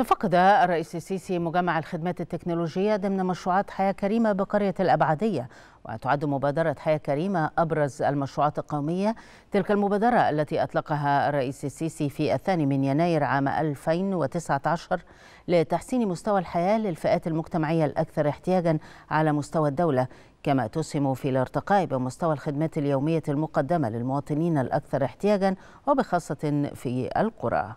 تفقد الرئيس السيسي مجمع الخدمات التكنولوجية ضمن مشروعات حياة كريمة بقرية الأبعدية وتعد مبادرة حياة كريمة أبرز المشروعات القومية تلك المبادرة التي أطلقها الرئيس السيسي في الثاني من يناير عام 2019 لتحسين مستوى الحياة للفئات المجتمعية الأكثر احتياجا على مستوى الدولة كما تسهم في الارتقاء بمستوى الخدمات اليومية المقدمة للمواطنين الأكثر احتياجا وبخاصة في القرى